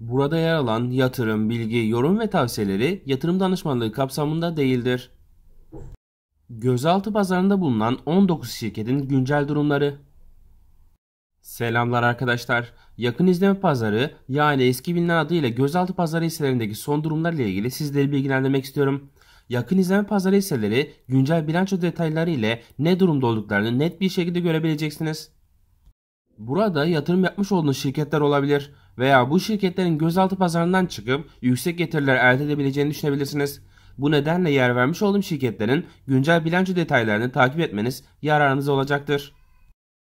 Burada yer alan yatırım, bilgi, yorum ve tavsiyeleri yatırım danışmanlığı kapsamında değildir. Gözaltı pazarında bulunan 19 şirketin güncel durumları. Selamlar arkadaşlar. Yakın izleme pazarı yani eski bilinen adıyla gözaltı pazarı hisselerindeki son durumlar ile ilgili sizleri bilgilendirmek istiyorum. Yakın izleme pazarı hisseleri güncel bilanço detayları ile ne durumda olduklarını net bir şekilde görebileceksiniz. Burada yatırım yapmış olduğunuz şirketler olabilir veya bu şirketlerin gözaltı pazarından çıkıp yüksek getiriler elde edebileceğini düşünebilirsiniz. Bu nedenle yer vermiş olduğum şirketlerin güncel bilanço detaylarını takip etmeniz yararınız olacaktır.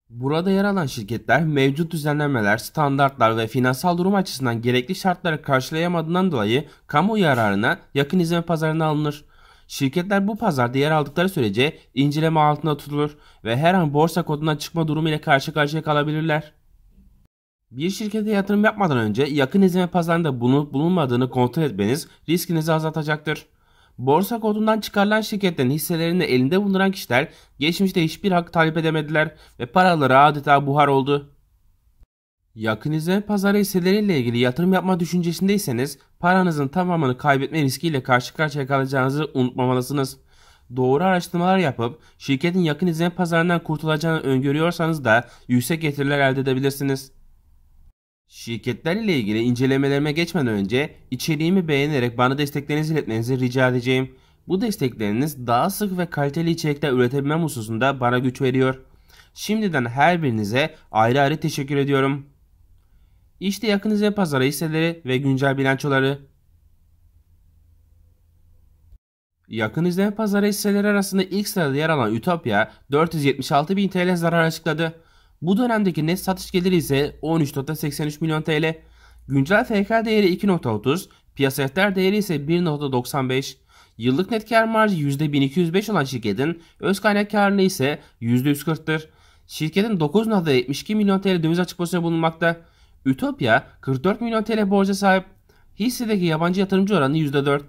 Burada yer alan şirketler mevcut düzenlemeler, standartlar ve finansal durum açısından gerekli şartları karşılayamadığından dolayı kamu yararına yakın izleme pazarına alınır. Şirketler bu pazarda yer aldıkları sürece inceleme altında tutulur ve her an borsa koduna çıkma durumu ile karşı karşıya kalabilirler. Bir şirkete yatırım yapmadan önce yakın izleme pazarında bulunup bulunmadığını kontrol etmeniz riskinizi azaltacaktır. Borsa kodundan çıkarılan şirketlerin hisselerini elinde bulunduran kişiler geçmişte hiçbir hak talep edemediler ve paraları adeta buhar oldu. Yakın izleme pazarı hisseleriyle ilgili yatırım yapma düşüncesindeyseniz paranızın tamamını kaybetme riskiyle karşı karşıya kalacağınızı unutmamalısınız. Doğru araştırmalar yapıp şirketin yakın izleme pazarından kurtulacağını öngörüyorsanız da yüksek getiriler elde edebilirsiniz. Şirketler ile ilgili incelemelerime geçmeden önce içeriğimi beğenerek bana desteklerinizi iletmenizi rica edeceğim. Bu destekleriniz daha sık ve kaliteli içerikler üretebilmem hususunda bana güç veriyor. Şimdiden her birinize ayrı ayrı teşekkür ediyorum. İşte yakın izleme pazarı hisseleri ve güncel bilançoları. Yakın izleme pazarı hisseleri arasında ilk sırada yer alan Ütopya 476.000 TL zarar açıkladı. Bu dönemdeki net satış geliri ise 13.83 milyon TL. Güncel FK değeri 2.30, piyasa değer değeri ise 1.95. Yıllık net kar marjı %1205 olan şirketin öz kaynak karını ise %140'tır. Şirketin 9.72 milyon TL döviz açık pozisyonu bulunmakta. Ütopya 44 milyon TL borca sahip. Hissedeki yabancı yatırımcı oranı %4.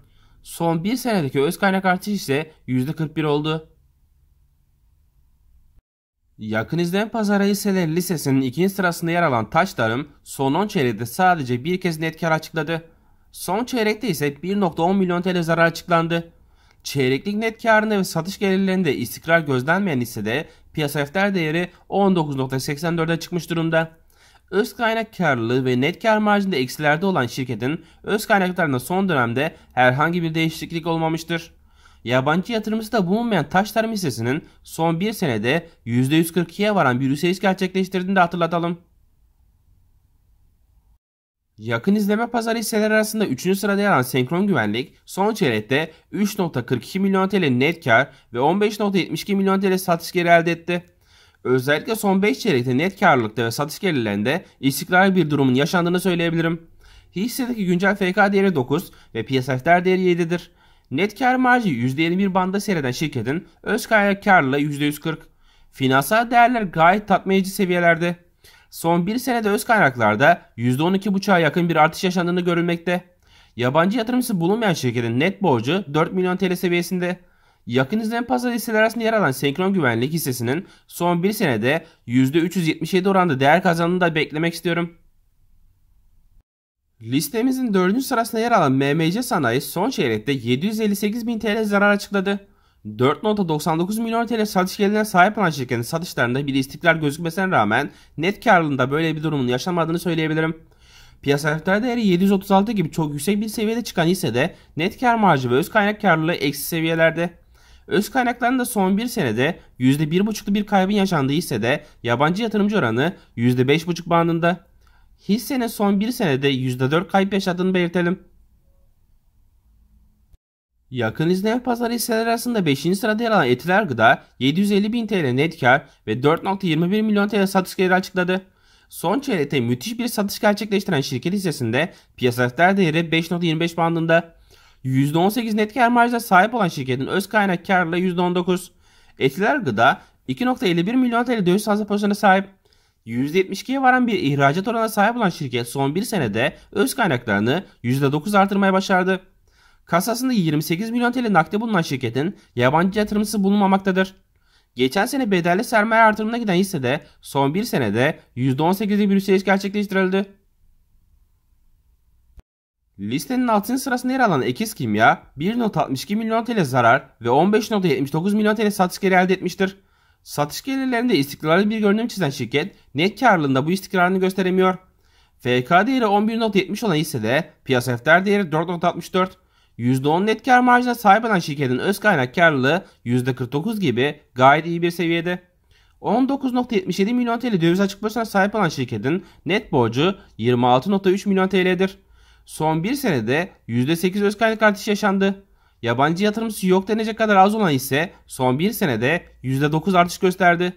Son bir senedeki öz kaynak artış ise %41 oldu. Yakın izlem pazarı hisseleri lisesinin ikinci sırasında yer alan Taş son 10 çeyrekte sadece bir kez net kar açıkladı. Son çeyrekte ise 1.10 milyon TL zarar açıklandı. Çeyreklik net karını ve satış gelirlerinde istikrar gözlenmeyen hissede piyasa defter değeri 19.84'e çıkmış durumda. Öz kaynak karlılığı ve net kar marjında eksilerde olan şirketin öz kaynaklarında son dönemde herhangi bir değişiklik olmamıştır. Yabancı yatırımcısı da bulunmayan taş tarım son bir senede %142'ye varan bir yükseliş gerçekleştirdiğini de hatırlatalım. Yakın izleme pazarı hisseleri arasında 3. sırada yer alan Senkron Güvenlik son çeyrekte 3.42 milyon TL net kar ve 15.72 milyon TL satış geri elde etti. Özellikle son 5 çeyrekte net karlılıkta ve satış gelirlerinde istikrarlı bir durumun yaşandığını söyleyebilirim. Hissedeki güncel FK değeri 9 ve piyasa değeri 7'dir. Net kar marjı %21 banda seyreden şirketin öz kaynak karlılığı %140. Finansal değerler gayet tatmin edici seviyelerde. Son bir senede öz kaynaklarda %12,5'a yakın bir artış yaşandığını görülmekte. Yabancı yatırımcısı bulunmayan şirketin net borcu 4 milyon TL seviyesinde. Yakın izleme pazarı hisseler arasında yer alan senkron güvenlik hissesinin son bir senede %377 oranda değer kazandığını da beklemek istiyorum. Listemizin 4. sırasında yer alan MMC Sanayi son çeyrekte 758 bin TL zarar açıkladı. 4.99 milyon TL satış gelirine sahip olan şirketin satışlarında bir istikrar gözükmesine rağmen net karlılığında böyle bir durumun yaşanmadığını söyleyebilirim. Piyasa eftar değeri 736 gibi çok yüksek bir seviyede çıkan ise de net kar marjı ve öz kaynak karlılığı eksi seviyelerde. Öz da son bir senede %1,5'lu bir kaybın yaşandığı ise de yabancı yatırımcı oranı %5,5 bandında. Hissenin son bir senede %4 kayıp yaşadığını belirtelim. Yakın izleyen pazarı hisseler arasında 5. sırada yer alan Etiler Gıda 750 bin TL net kar ve 4.21 milyon TL satış geliri açıkladı. Son çeyrekte müthiş bir satış gerçekleştiren şirket hissesinde piyasa değeri 5.25 bandında. %18 net kar marjına sahip olan şirketin öz kaynak karlılığı %19. Etiler Gıda 2.51 milyon TL döviz fazla pozisyona sahip. %72'ye varan bir ihracat oranına sahip olan şirket son bir senede öz kaynaklarını %9 artırmaya başardı. Kasasında 28 milyon TL nakde bulunan şirketin yabancı yatırımcısı bulunmamaktadır. Geçen sene bedelli sermaye artırımına giden de son bir senede %18'lik bir yükseliş gerçekleştirildi. Listenin 6. sırasında yer alan Ekiz Kimya 1.62 milyon TL zarar ve 15.79 milyon TL satış geri elde etmiştir. Satış gelirlerinde istikrarlı bir görünüm çizen şirket net karlılığında bu istikrarını gösteremiyor. FK değeri 11.70 olan hissede piyasa değeri 4.64. %10 net kar marjına sahip olan şirketin öz kaynak karlılığı %49 gibi gayet iyi bir seviyede. 19.77 milyon TL döviz açık borsasına sahip olan şirketin net borcu 26.3 milyon TL'dir. Son bir senede %8 öz kaynak artışı yaşandı. Yabancı yatırımcısı yok denecek kadar az olan ise son bir senede %9 artış gösterdi.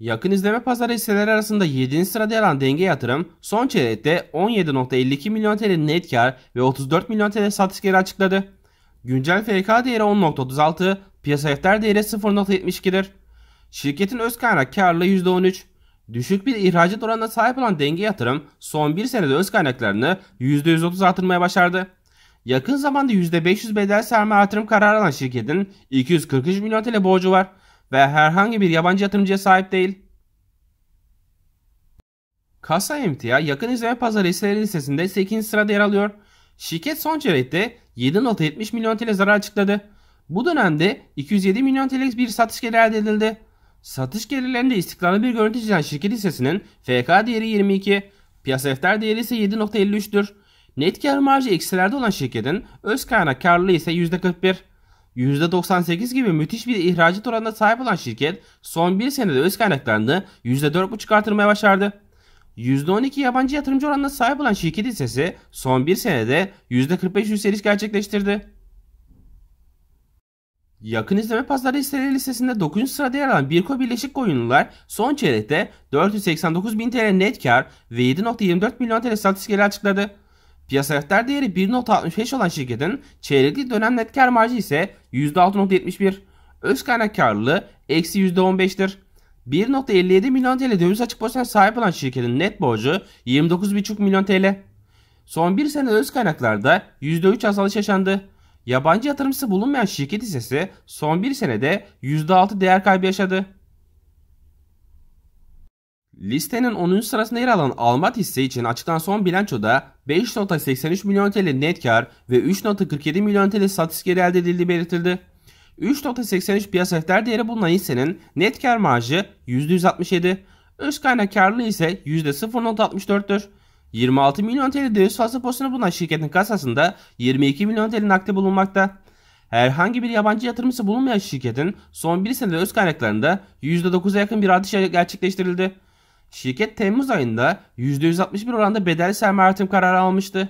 Yakın izleme pazarı hisseleri arasında 7. sırada yer alan denge yatırım son çeyrekte 17.52 milyon TL net kar ve 34 milyon TL satış geri açıkladı. Güncel FK değeri 10.36, piyasa defter değeri 0.72'dir. Şirketin öz kaynak karlılığı %13. Düşük bir ihracat oranına sahip olan denge yatırım son bir senede öz kaynaklarını %130 artırmaya başardı. Yakın zamanda %500 bedel sermaye artırım kararı alan şirketin 243 milyon TL borcu var ve herhangi bir yabancı yatırımcıya sahip değil. Kasa emtia yakın izleme pazarı hisseleri listesinde 8. sırada yer alıyor. Şirket son çeyrekte 7.70 milyon TL zarar açıkladı. Bu dönemde 207 milyon TL'lik bir satış geliri elde edildi. Satış gelirlerinde istikrarlı bir görüntü çizen şirket hissesinin FK değeri 22, piyasa defter değeri ise 7.53'tür. Net kar marjı eksilerde olan şirketin öz kaynak karlılığı ise %41. %98 gibi müthiş bir ihracat oranına sahip olan şirket son bir senede öz kaynaklarını %4,5 artırmaya başardı. %12 yabancı yatırımcı oranına sahip olan şirket hissesi son bir senede %45 yükseliş gerçekleştirdi. Yakın izleme pazarı hisseleri listesinde 9. sırada yer alan Birko Birleşik Koyunlular son çeyrekte 489 bin TL net kar ve 7.24 milyon TL satış geri açıkladı. Piyasa defter değeri 1.65 olan şirketin çeyrekli dönem net kar marjı ise %6.71. Öz kaynak karlılığı eksi %15'tir. 1.57 milyon TL döviz açık pozisyona sahip olan şirketin net borcu 29,5 milyon TL. Son bir sene öz kaynaklarda %3 azalış yaşandı. Yabancı yatırımcısı bulunmayan şirket hissesi son bir senede %6 değer kaybı yaşadı. Listenin 10. sırasında yer alan Almat hisse için açıktan son bilançoda 5.83 milyon TL net kar ve 3.47 milyon TL satış geri elde edildiği belirtildi. 3.83 piyasa defter değeri bulunan hissenin net kar marjı %167, öz kaynak karlılığı ise %0.64'tür. 26 milyon TL döviz fazla posuna bulunan şirketin kasasında 22 milyon TL nakde bulunmakta. Herhangi bir yabancı yatırımcısı bulunmayan şirketin son bir senede öz kaynaklarında %9'a yakın bir artış gerçekleştirildi. Şirket Temmuz ayında %161 oranda bedelli sermaye artım kararı almıştı.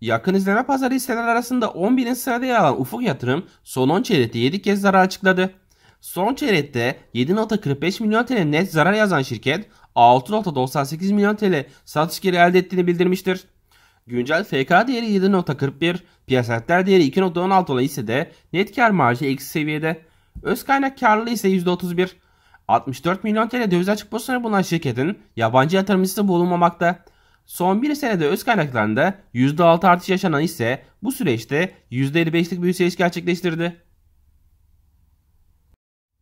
Yakın izleme pazarı hisseler arasında 10.000'in sırada yer alan Ufuk Yatırım son 10 çeyrekte 7 kez zarar açıkladı. Son çeyrekte 7.45 milyon TL net zarar yazan şirket 6.98 milyon TL satış geri elde ettiğini bildirmiştir. Güncel FK değeri 7.41, piyasetler değeri 2.16 olan hissede net kar marjı eksi seviyede. Öz kaynak karlılığı ise %31. 64 milyon TL döviz açık pozisyonu bulunan şirketin yabancı yatırımcısı bulunmamakta. Son bir senede öz kaynaklarında %6 artış yaşanan ise bu süreçte %55'lik bir yükseliş gerçekleştirdi.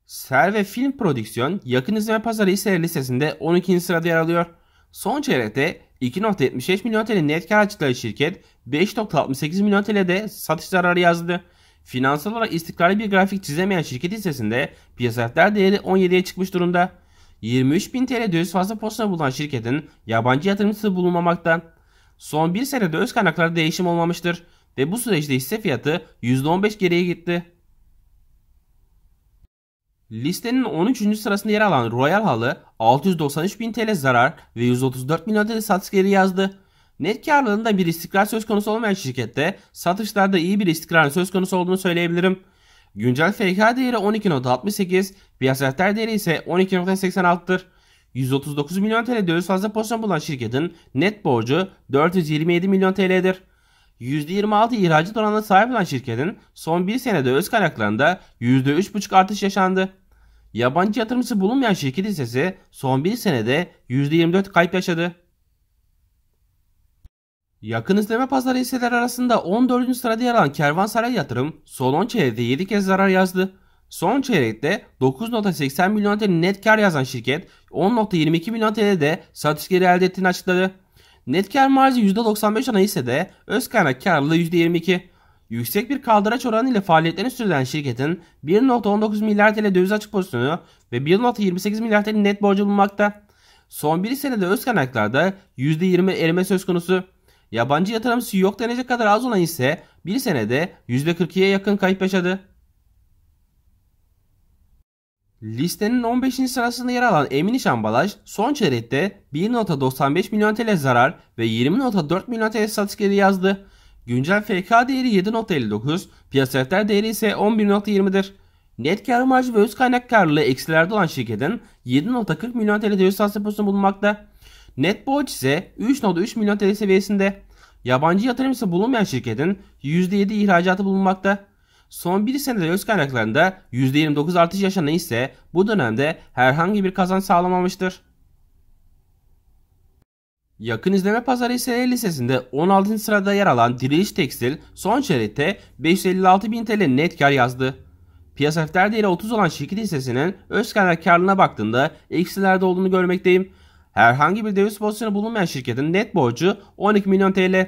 Ser ve Film Prodüksiyon yakın izleme pazarı ise listesinde 12. sırada yer alıyor. Son çeyrekte 2.75 milyon TL net kar açıklayan şirket 5.68 milyon TL'de satış zararı yazdı. Finansal olarak istikrarlı bir grafik çizemeyen şirket hissesinde piyasalar değeri 17'ye çıkmış durumda. 23 bin TL döviz fazla posuna bulunan şirketin yabancı yatırımcısı bulunmamaktan. Son bir senede öz kaynaklarda değişim olmamıştır ve bu süreçte hisse fiyatı %15 geriye gitti. Listenin 13. sırasında yer alan Royal Halı 693 bin TL zarar ve 134 milyon TL satış geri yazdı. Net karlılığında bir istikrar söz konusu olmayan şirkette satışlarda iyi bir istikrarın söz konusu olduğunu söyleyebilirim. Güncel FK değeri 12.68, piyasa defter değeri ise 12.86'dır. 139 milyon TL döviz fazla pozisyon bulan şirketin net borcu 427 milyon TL'dir. %26 ihracat oranına sahip olan şirketin son bir senede öz kaynaklarında %3,5 artış yaşandı. Yabancı yatırımcısı bulunmayan şirket hissesi son bir senede %24 kayıp yaşadı. Yakın izleme pazarı hisseler arasında 14. sırada yer alan Kervansaray Yatırım son 10 çeyrekte 7 kez zarar yazdı. Son çeyrekte 9.80 milyon TL net kar yazan şirket 10.22 milyon TL de satış geri elde ettiğini açıkladı. Net kar marjı %95 olan hissede öz kaynak karlılığı %22. Yüksek bir kaldıraç oranı ile faaliyetlerini sürdüren şirketin 1.19 milyar TL döviz açık pozisyonu ve 1.28 milyar TL net borcu bulunmakta. Son bir senede öz kaynaklarda %20 erime söz konusu. Yabancı yok denecek kadar az olan ise bir senede %42'ye yakın kayıp yaşadı. Listenin 15. sırasında yer alan Eminiş Ambalaj son çeyrekte 1.95 milyon TL zarar ve 20.4 milyon TL satış geri yazdı. Güncel FK değeri 7.59, piyasa değeri ise 11.20'dir. Net kar marjı ve öz kaynak karlılığı eksilerde olan şirketin 7.40 milyon TL döviz satış deposunu bulunmakta. Net borç ise 3.3 milyon TL seviyesinde. Yabancı yatırımcısı bulunmayan şirketin %7 ihracatı bulunmakta. Son bir senede öz kaynaklarında %29 artış yaşanan ise bu dönemde herhangi bir kazanç sağlamamıştır. Yakın izleme pazarı hisseleri listesinde 16. sırada yer alan Diriliş Tekstil son çeyrekte 556 bin TL net kar yazdı. Piyasa defter değeri 30 olan şirket hissesinin öz kaynak karlılığına baktığında eksilerde olduğunu görmekteyim. Herhangi bir döviz pozisyonu bulunmayan şirketin net borcu 12 milyon TL.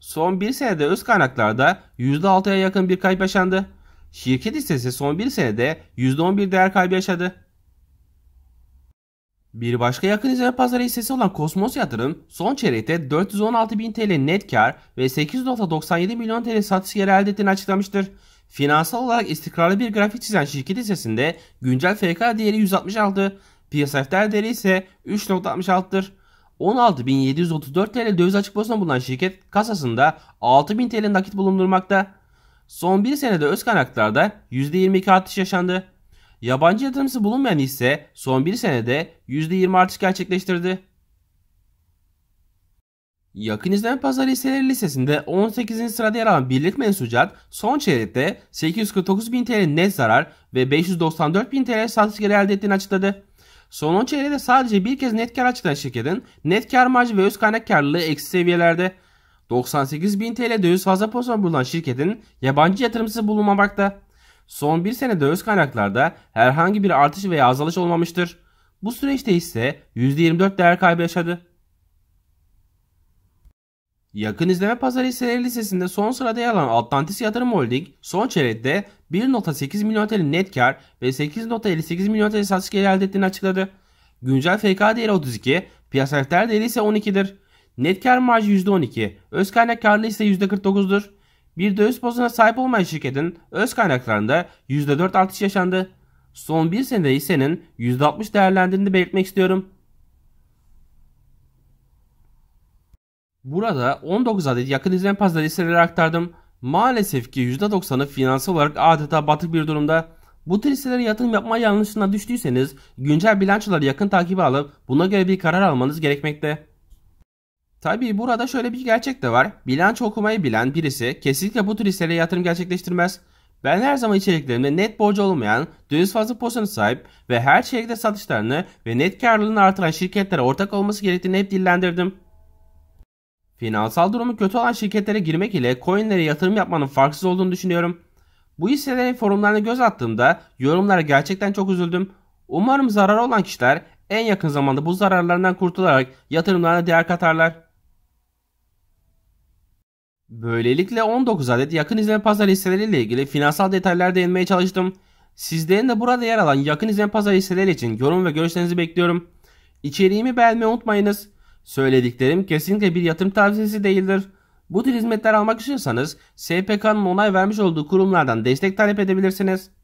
Son bir senede öz kaynaklarda %6'ya yakın bir kayıp yaşandı. Şirket hissesi son bir senede %11 değer kaybı yaşadı. Bir başka yakın izleme pazarı hissesi olan Kosmos Yatırım son çeyrekte 416 bin TL net kar ve 8.97 milyon TL satış geri elde ettiğini açıklamıştır. Finansal olarak istikrarlı bir grafik çizen şirket hissesinde güncel FK değeri 166, PSF değeri ise 3.66'dır. 16.734 TL döviz açık borsasında bulunan şirket kasasında 6.000 TL nakit bulundurmakta. Son bir senede öz kaynaklarda %22 artış yaşandı. Yabancı yatırımcısı bulunmayan ise son bir senede %20 artış gerçekleştirdi. Yakın izleme pazarı hisseleri listesinde 18. sırada yer alan Birlik Mensucat son çeyrekte 849.000 TL net zarar ve 594.000 TL satış geri elde ettiğini açıkladı. Son 10 çeyreğde sadece bir kez net kar açıklayan şirketin net kar marjı ve öz kaynak karlılığı eksi seviyelerde. 98 bin TL döviz fazla pozisyon bulunan şirketin yabancı yatırımcısı bulunmamakta. Son bir sene döviz kaynaklarda herhangi bir artış veya azalış olmamıştır. Bu süreçte ise %24 değer kaybı yaşadı. Yakın izleme pazarı hisseleri listesinde son sırada yer alan Atlantis Yatırım Holding son çeyrekte 1.8 milyon TL net kar ve 8.58 milyon TL satış geliri elde ettiğini açıkladı. Güncel FK değeri 32, piyasa defter değeri ise 12'dir. Net kar marjı %12, öz kaynak karlı ise %49'dur. Bir döviz pozuna sahip olmayan şirketin öz kaynaklarında %4 artış yaşandı. Son bir senede hissenin %60 değerlendiğini belirtmek istiyorum. Burada 19 adet yakın izlenen pasta listeleri aktardım. Maalesef ki %90'ı finansal olarak adeta batık bir durumda. Bu tür listelere yatırım yapma yanlışına düştüyseniz güncel bilançoları yakın takibe alıp buna göre bir karar almanız gerekmekte. Tabi burada şöyle bir gerçek de var. bilanç okumayı bilen birisi kesinlikle bu tür listelere yatırım gerçekleştirmez. Ben her zaman içeriklerimde net borcu olmayan, döviz fazla pozisyona sahip ve her çeyrekte satışlarını ve net karlılığını artıran şirketlere ortak olması gerektiğini hep dillendirdim. Finansal durumu kötü olan şirketlere girmek ile coinlere yatırım yapmanın farksız olduğunu düşünüyorum. Bu hisselerin forumlarına göz attığımda yorumlara gerçekten çok üzüldüm. Umarım zararı olan kişiler en yakın zamanda bu zararlarından kurtularak yatırımlarına değer katarlar. Böylelikle 19 adet yakın izleme pazar hisseleriyle ilgili finansal detaylar değinmeye çalıştım. Sizlerin de burada yer alan yakın izleme pazar hisseleri için yorum ve görüşlerinizi bekliyorum. İçeriğimi beğenmeyi unutmayınız. Söylediklerim kesinlikle bir yatırım tavsiyesi değildir. Bu tür hizmetler almak istiyorsanız SPK'nın onay vermiş olduğu kurumlardan destek talep edebilirsiniz.